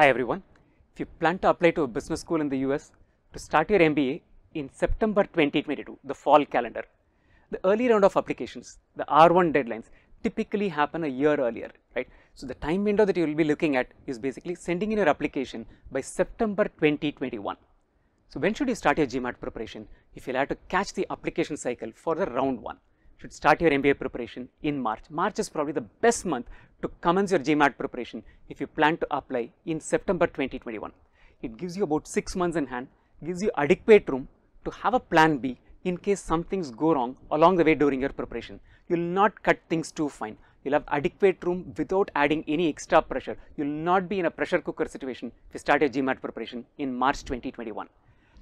Hi everyone. If you plan to apply to a business school in the US to start your MBA in September 2022, the fall calendar, the early round of applications, the R1 deadlines typically happen a year earlier, right? So the time window that you will be looking at is basically sending in your application by September 2021. So when should you start your GMAT preparation if you'll have to catch the application cycle for the round 1? should start your MBA preparation in March. March is probably the best month to commence your GMAT preparation if you plan to apply in September 2021. It gives you about 6 months in hand, gives you adequate room to have a plan B in case some things go wrong along the way during your preparation. You will not cut things too fine. You will have adequate room without adding any extra pressure. You will not be in a pressure cooker situation if you start your GMAT preparation in March 2021.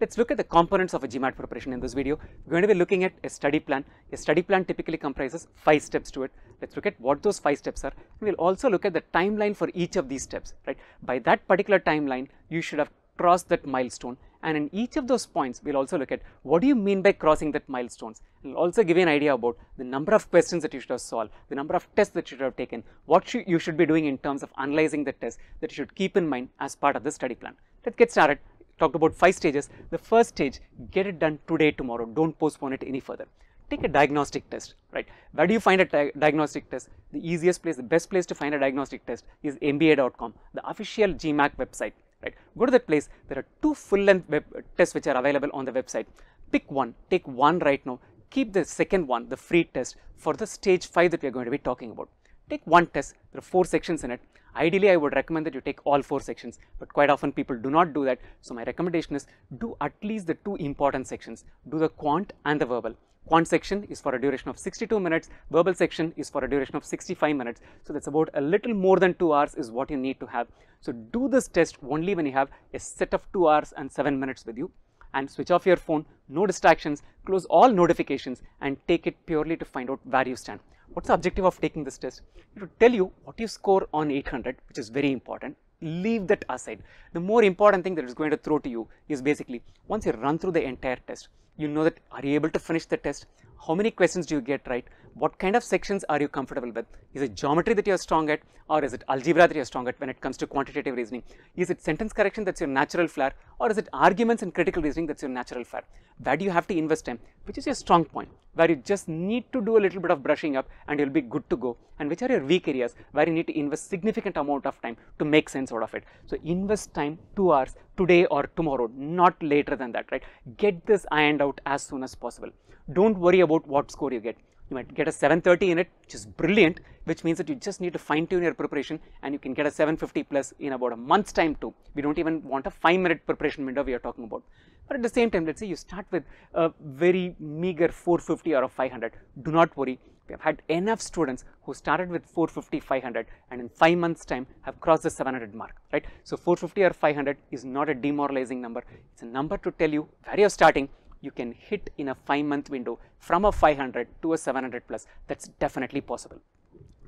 Let's look at the components of a GMAT preparation in this video. We're going to be looking at a study plan. A study plan typically comprises five steps to it. Let's look at what those five steps are. We'll also look at the timeline for each of these steps, right? By that particular timeline, you should have crossed that milestone. And in each of those points, we'll also look at what do you mean by crossing that milestones. We'll also give you an idea about the number of questions that you should have solved, the number of tests that you should have taken, what sh you should be doing in terms of analyzing the test that you should keep in mind as part of the study plan. Let's get started talked about five stages. The first stage, get it done today, tomorrow. Don't postpone it any further. Take a diagnostic test, right? Where do you find a diagnostic test? The easiest place, the best place to find a diagnostic test is mba.com, the official GMAC website, right? Go to that place. There are two full-length tests which are available on the website. Pick one, take one right now. Keep the second one, the free test, for the stage 5 that we are going to be talking about. Take one test, there are four sections in it. Ideally, I would recommend that you take all four sections, but quite often people do not do that. So my recommendation is do at least the two important sections, do the quant and the verbal. Quant section is for a duration of 62 minutes, verbal section is for a duration of 65 minutes. So that's about a little more than 2 hours is what you need to have. So do this test only when you have a set of 2 hours and 7 minutes with you and switch off your phone, no distractions, close all notifications and take it purely to find out where you stand. What's the objective of taking this test? To tell you what you score on 800 which is very important leave that aside. The more important thing that it's going to throw to you is basically once you run through the entire test, you know that are you able to finish the test? how many questions do you get right, what kind of sections are you comfortable with, is it geometry that you are strong at or is it algebra that you are strong at when it comes to quantitative reasoning, is it sentence correction that is your natural flair or is it arguments and critical reasoning that is your natural flair, where do you have to invest time, which is your strong point, where you just need to do a little bit of brushing up and you will be good to go and which are your weak areas where you need to invest significant amount of time to make sense out of it. So, invest time 2 hours today or tomorrow, not later than that, right. Get this ironed out as soon as possible don't worry about what score you get. You might get a 730 in it, which is brilliant, which means that you just need to fine tune your preparation and you can get a 750 plus in about a month's time too. We don't even want a 5 minute preparation window we are talking about. But at the same time, let's say you start with a very meager 450 or a 500. Do not worry, we have had enough students who started with 450, 500 and in 5 months time have crossed the 700 mark, right. So, 450 or 500 is not a demoralizing number, it is a number to tell you where you are starting, you can hit in a 5 month window from a 500 to a 700 plus that's definitely possible.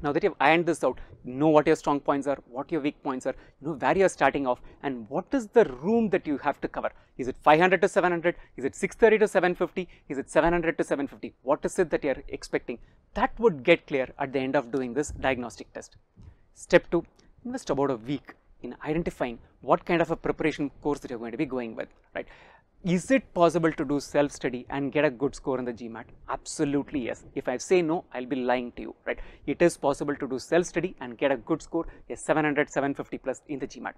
Now that you have ironed this out, know what your strong points are, what your weak points are, know where you are starting off and what is the room that you have to cover. Is it 500 to 700? Is it 630 to 750? Is it 700 to 750? What is it that you are expecting? That would get clear at the end of doing this diagnostic test. Step 2, invest about a week in identifying what kind of a preparation course that you are going to be going with, right is it possible to do self-study and get a good score in the GMAT? Absolutely yes. If I say no, I'll be lying to you, right? It is possible to do self-study and get a good score, a 700, 750 plus in the GMAT.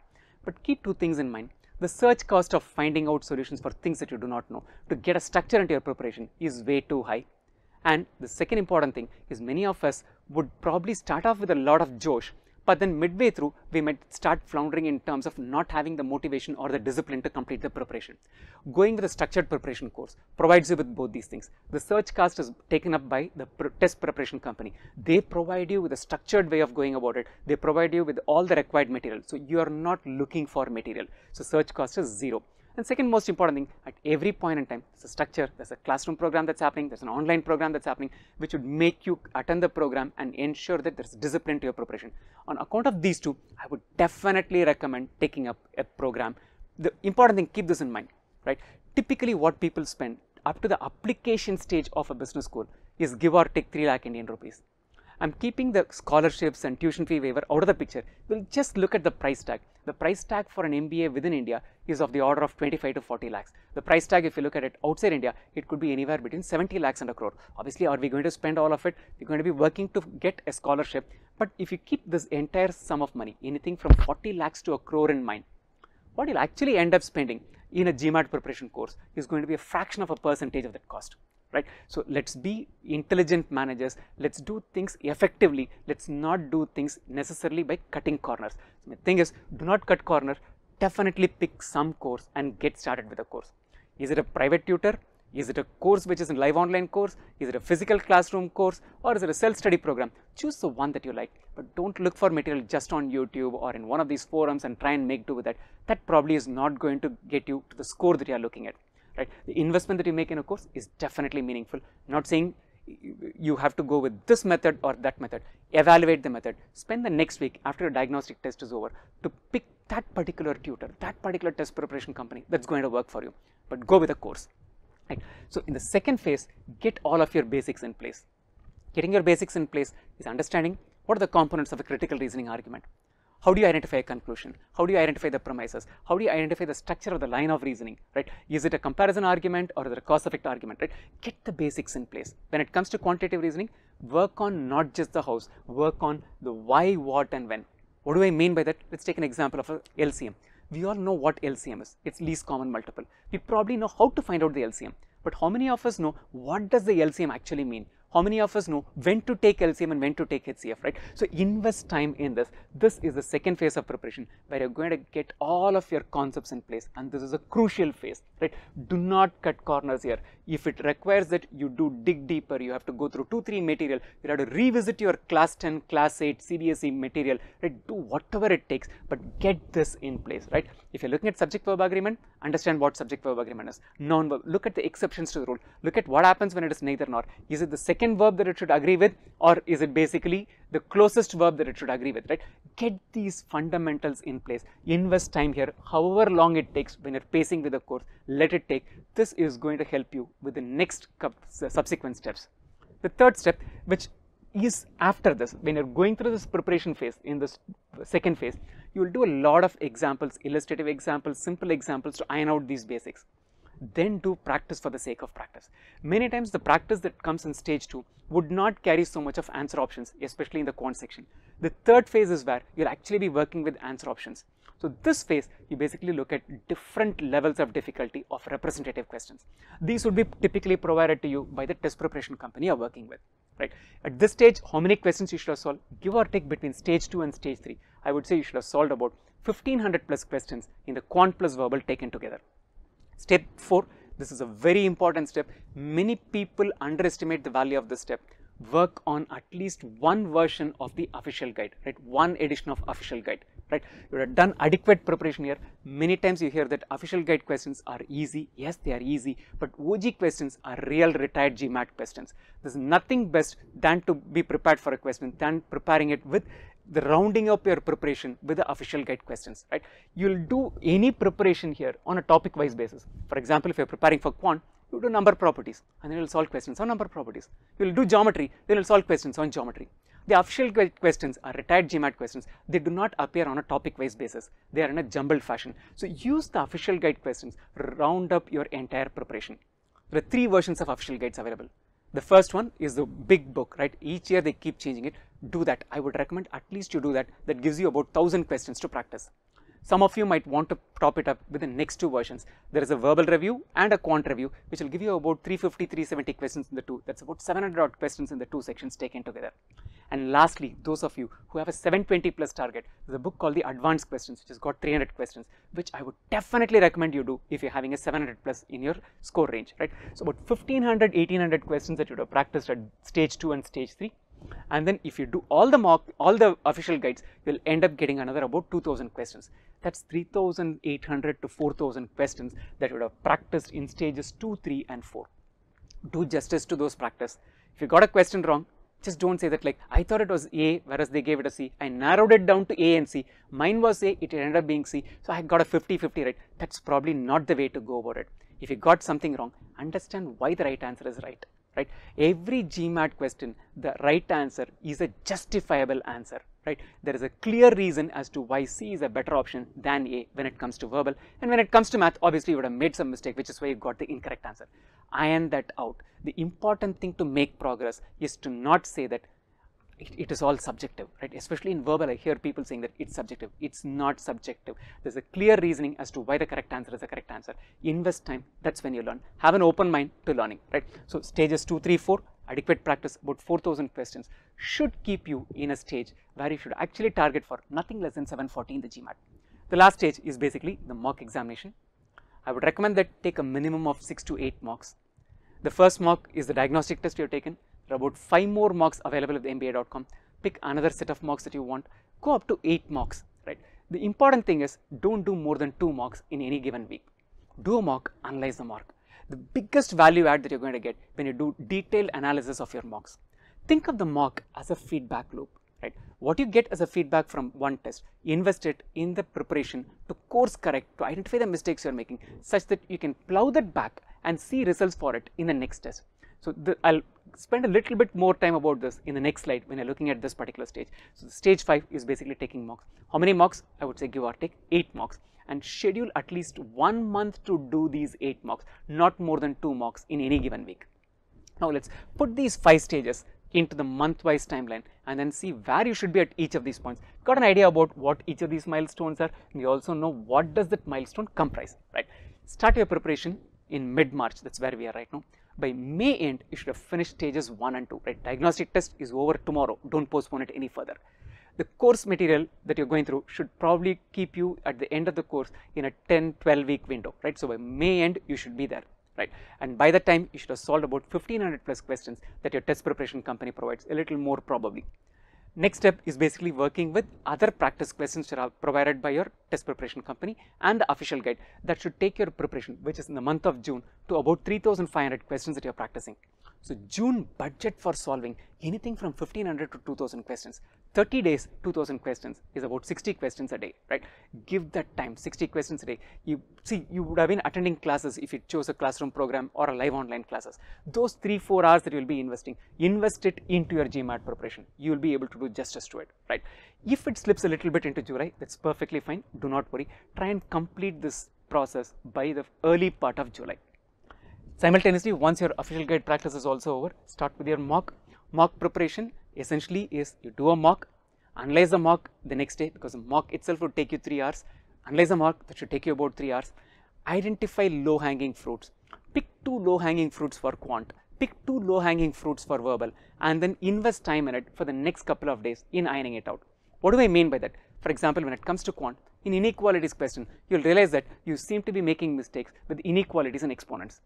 But keep two things in mind. The search cost of finding out solutions for things that you do not know to get a structure into your preparation is way too high. And the second important thing is many of us would probably start off with a lot of josh but then midway through, we might start floundering in terms of not having the motivation or the discipline to complete the preparation. Going with a structured preparation course provides you with both these things. The search cast is taken up by the test preparation company. They provide you with a structured way of going about it. They provide you with all the required material. So you are not looking for material. So search cost is zero. And second most important thing, at every point in time, there's a structure, there's a classroom program that's happening, there's an online program that's happening, which would make you attend the program and ensure that there's discipline to your preparation. On account of these two, I would definitely recommend taking up a program. The important thing, keep this in mind, right? Typically what people spend up to the application stage of a business school is give or take 3 lakh Indian rupees. I'm keeping the scholarships and tuition fee waiver out of the picture. We'll just look at the price tag. The price tag for an MBA within India is of the order of 25 to 40 lakhs. The price tag if you look at it outside India, it could be anywhere between 70 lakhs and a crore. Obviously, are we going to spend all of it? We're going to be working to get a scholarship. But if you keep this entire sum of money, anything from 40 lakhs to a crore in mind, what you'll actually end up spending in a GMAT preparation course is going to be a fraction of a percentage of that cost right. So, let us be intelligent managers, let us do things effectively, let us not do things necessarily by cutting corners. So, the thing is do not cut corners, definitely pick some course and get started with a course. Is it a private tutor? Is it a course which is a live online course? Is it a physical classroom course or is it a self-study program? Choose the one that you like but don't look for material just on YouTube or in one of these forums and try and make do with that. That probably is not going to get you to the score that you are looking at right. The investment that you make in a course is definitely meaningful, not saying you have to go with this method or that method, evaluate the method, spend the next week after your diagnostic test is over to pick that particular tutor, that particular test preparation company that is going to work for you, but go with a course. Right. So, in the second phase, get all of your basics in place. Getting your basics in place is understanding what are the components of a critical reasoning argument, how do you identify a conclusion? How do you identify the premises? How do you identify the structure of the line of reasoning, right? Is it a comparison argument or is it a cause effect argument, right? Get the basics in place. When it comes to quantitative reasoning, work on not just the house. work on the why, what and when. What do I mean by that? Let's take an example of a LCM. We all know what LCM is, it's least common multiple. We probably know how to find out the LCM, but how many of us know what does the LCM actually mean? how many of us know when to take LCM and when to take HCF, right? So invest time in this. This is the second phase of preparation where you're going to get all of your concepts in place and this is a crucial phase, right? Do not cut corners here. If it requires that you do dig deeper, you have to go through 2-3 material, you have to revisit your class 10, class 8, CBSE material, right? Do whatever it takes, but get this in place, right? If you're looking at subject verb agreement, understand what subject verb agreement is. Non-verb, look at the exceptions to the rule. Look at what happens when it is neither nor. Is it the second second verb that it should agree with or is it basically the closest verb that it should agree with, right? Get these fundamentals in place, invest time here, however long it takes when you're pacing with the course, let it take. This is going to help you with the next subsequent steps. The third step, which is after this, when you're going through this preparation phase in this second phase, you will do a lot of examples, illustrative examples, simple examples to iron out these basics then do practice for the sake of practice. Many times the practice that comes in stage 2 would not carry so much of answer options, especially in the quant section. The third phase is where you'll actually be working with answer options. So this phase, you basically look at different levels of difficulty of representative questions. These would be typically provided to you by the test preparation company you're working with, right? At this stage, how many questions you should have solved, give or take between stage 2 and stage 3, I would say you should have solved about 1500 plus questions in the quant plus verbal taken together. Step 4, this is a very important step. Many people underestimate the value of this step. Work on at least one version of the official guide, right? One edition of official guide, right? You have done adequate preparation here. Many times you hear that official guide questions are easy. Yes, they are easy, but OG questions are real retired GMAT questions. There's nothing best than to be prepared for a question than preparing it with the rounding up your preparation with the official guide questions, right. You will do any preparation here on a topic wise basis. For example, if you are preparing for quant, you do number properties and then you will solve questions on number properties. You will do geometry, then you will solve questions on geometry. The official questions are retired GMAT questions. They do not appear on a topic wise basis. They are in a jumbled fashion. So use the official guide questions, round up your entire preparation. There are three versions of official guides available. The first one is the big book, right? Each year they keep changing it. Do that. I would recommend at least you do that. That gives you about 1000 questions to practice. Some of you might want to top it up with the next two versions. There is a verbal review and a quant review which will give you about 350, 370 questions in the two. That's about 700 odd questions in the two sections taken together. And lastly, those of you who have a 720 plus target, there's a book called The Advanced Questions which has got 300 questions which I would definitely recommend you do if you're having a 700 plus in your score range, right? So about 1500, 1800 questions that you would have practiced at stage 2 and stage 3 and then if you do all the mock all the official guides you'll end up getting another about 2000 questions that's 3800 to 4000 questions that you would have practiced in stages 2 3 and 4 do justice to those practice if you got a question wrong just don't say that like I thought it was A whereas they gave it a C. I narrowed it down to A and C. Mine was A, it ended up being C. So I got a 50-50 right. That's probably not the way to go about it. If you got something wrong, understand why the right answer is right right. Every GMAT question, the right answer is a justifiable answer, right. There is a clear reason as to why C is a better option than A when it comes to verbal and when it comes to math, obviously you would have made some mistake which is why you got the incorrect answer. Iron that out. The important thing to make progress is to not say that it, it is all subjective, right? Especially in verbal, I hear people saying that it's subjective. It's not subjective. There's a clear reasoning as to why the correct answer is the correct answer. Invest time, that's when you learn. Have an open mind to learning, right? So, stages 2, 3, 4, adequate practice, about 4000 questions should keep you in a stage where you should actually target for nothing less than 740 in the GMAT. The last stage is basically the mock examination. I would recommend that take a minimum of 6 to 8 mocks. The first mock is the diagnostic test you have taken. There are about 5 more mocks available at mba.com. Pick another set of mocks that you want. Go up to 8 mocks, right? The important thing is don't do more than 2 mocks in any given week. Do a mock, analyze the mock. The biggest value add that you're going to get when you do detailed analysis of your mocks. Think of the mock as a feedback loop. Right. What you get as a feedback from one test, invest it in the preparation to course correct, to identify the mistakes you're making such that you can plow that back and see results for it in the next test. So, the, I will spend a little bit more time about this in the next slide when you are looking at this particular stage. So, stage 5 is basically taking mocks. How many mocks? I would say give or take 8 mocks and schedule at least 1 month to do these 8 mocks, not more than 2 mocks in any given week. Now, let us put these 5 stages into the month wise timeline and then see where you should be at each of these points. Got an idea about what each of these milestones are We also know what does that milestone comprise, right. Start your preparation in mid March, that is where we are right now by May end, you should have finished stages 1 and 2, right? Diagnostic test is over tomorrow, don't postpone it any further. The course material that you're going through should probably keep you at the end of the course in a 10, 12 week window, right? So by May end, you should be there, right? And by that time, you should have solved about 1500 plus questions that your test preparation company provides, a little more probably. Next step is basically working with other practice questions that are provided by your test preparation company and the official guide that should take your preparation, which is in the month of June, to about 3500 questions that you are practicing. So, June budget for solving anything from 1500 to 2000 questions. 30 days, 2000 questions is about 60 questions a day, right? Give that time, 60 questions a day. You see, you would have been attending classes if you chose a classroom program or a live online classes. Those three, four hours that you will be investing, invest it into your GMAT preparation. You will be able to do justice to it, right? If it slips a little bit into July, that's perfectly fine. Do not worry. Try and complete this process by the early part of July. Simultaneously, once your official guide practice is also over, start with your mock. Mock preparation essentially is you do a mock, analyze the mock the next day because the mock itself would take you 3 hours, analyze the mock that should take you about 3 hours, identify low hanging fruits, pick 2 low hanging fruits for quant, pick 2 low hanging fruits for verbal and then invest time in it for the next couple of days in ironing it out. What do I mean by that? For example, when it comes to quant, in inequalities question, you will realize that you seem to be making mistakes with inequalities and exponents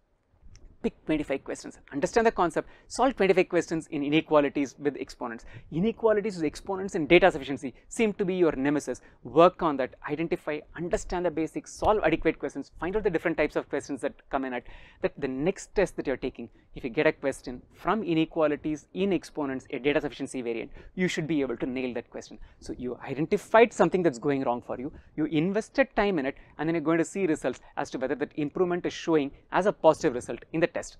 pick 25 questions, understand the concept, solve 25 questions in inequalities with exponents. Inequalities with exponents and data sufficiency seem to be your nemesis. Work on that, identify, understand the basics, solve adequate questions, find out the different types of questions that come in at that the next test that you are taking, if you get a question from inequalities in exponents, a data sufficiency variant, you should be able to nail that question. So, you identified something that's going wrong for you, you invested time in it and then you're going to see results as to whether that improvement is showing as a positive result in the test.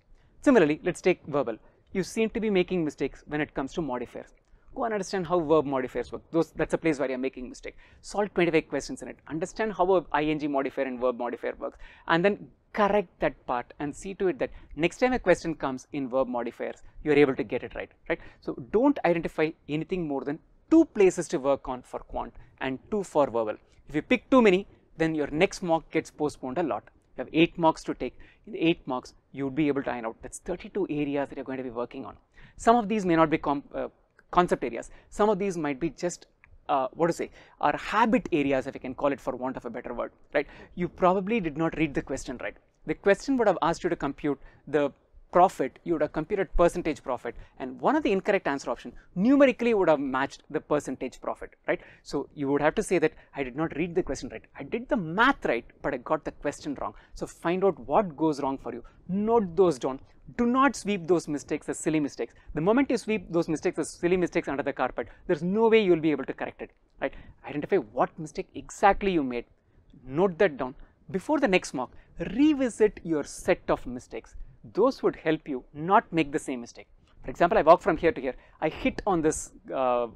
Similarly, let's take verbal. You seem to be making mistakes when it comes to modifiers. Go and understand how verb modifiers work. Those, that's a place where you're making mistake. Solve 25 questions in it. Understand how a ing modifier and verb modifier works. And then correct that part and see to it that next time a question comes in verb modifiers, you are able to get it right, right? So don't identify anything more than two places to work on for quant and two for verbal. If you pick too many, then your next mock gets postponed a lot you have 8 mocks to take, in 8 mocks you would be able to iron out that is 32 areas that you are going to be working on. Some of these may not be uh, concept areas, some of these might be just uh, what to say are habit areas if you can call it for want of a better word right you probably did not read the question right the question would have asked you to compute the profit, you would have computed percentage profit and one of the incorrect answer option numerically would have matched the percentage profit, right. So, you would have to say that I did not read the question right, I did the math right, but I got the question wrong. So, find out what goes wrong for you, note those down, do not sweep those mistakes as silly mistakes. The moment you sweep those mistakes as silly mistakes under the carpet, there is no way you will be able to correct it, right. Identify what mistake exactly you made, note that down. Before the next mock, revisit your set of mistakes those would help you not make the same mistake. For example, I walk from here to here, I hit on this uh,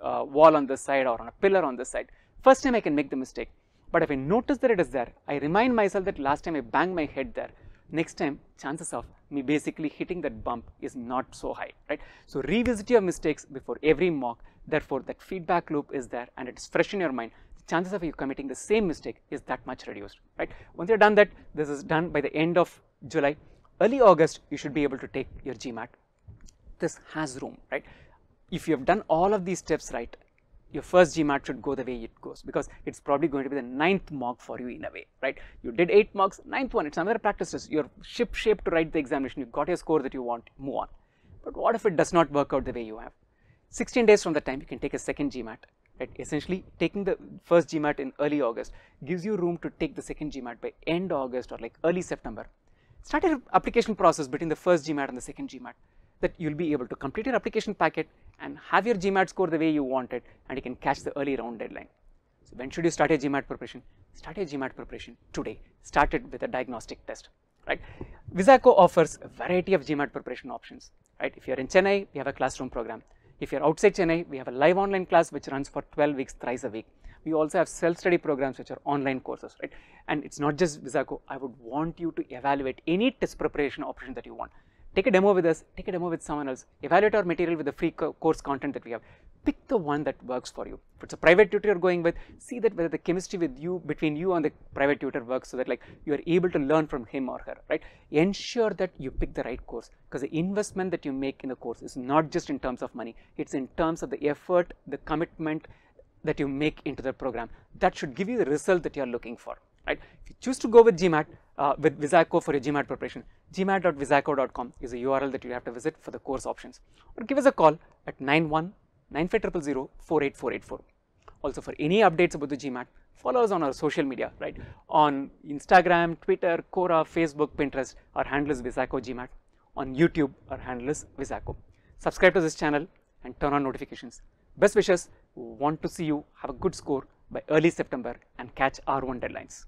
uh, wall on this side or on a pillar on this side. First time I can make the mistake, but if I notice that it is there, I remind myself that last time I banged my head there, next time chances of me basically hitting that bump is not so high, right. So, revisit your mistakes before every mock, therefore, that feedback loop is there and it is fresh in your mind chances of you committing the same mistake is that much reduced, right. Once you are done that, this is done by the end of July early August you should be able to take your GMAT. This has room, right. If you have done all of these steps right, your first GMAT should go the way it goes because it's probably going to be the ninth mock for you in a way, right. You did 8 mocks, ninth one, it's another practice test, you're ship shaped to write the examination, you got your score that you want, move on. But what if it does not work out the way you have? 16 days from the time you can take a second GMAT, right. Essentially taking the first GMAT in early August gives you room to take the second GMAT by end August or like early September start your application process between the first GMAT and the second GMAT that you'll be able to complete your application packet and have your GMAT score the way you want it and you can catch the early round deadline. So when should you start your GMAT preparation? Start your GMAT preparation today. Start it with a diagnostic test, right? Visaco offers a variety of GMAT preparation options, right? If you're in Chennai, we have a classroom program. If you're outside Chennai, we have a live online class which runs for 12 weeks thrice a week we also have self-study programs which are online courses, right. And it is not just Visago, I would want you to evaluate any test preparation option that you want. Take a demo with us, take a demo with someone else, evaluate our material with the free co course content that we have. Pick the one that works for you. If it's a private tutor you're going with, see that whether the chemistry with you, between you and the private tutor works so that like you are able to learn from him or her, right. Ensure that you pick the right course because the investment that you make in the course is not just in terms of money, it's in terms of the effort, the commitment, that you make into the program. That should give you the result that you are looking for, right. If you choose to go with GMAT, uh, with Visaco for your GMAT preparation, gmat.visaco.com is a URL that you have to visit for the course options or give us a call at 91 Also for any updates about the GMAT, follow us on our social media, right? On Instagram, Twitter, Quora, Facebook, Pinterest, our handle is Visaco GMAT. On YouTube, our handle is Visaco. Subscribe to this channel and turn on notifications. Best wishes want to see you have a good score by early September and catch R1 deadlines.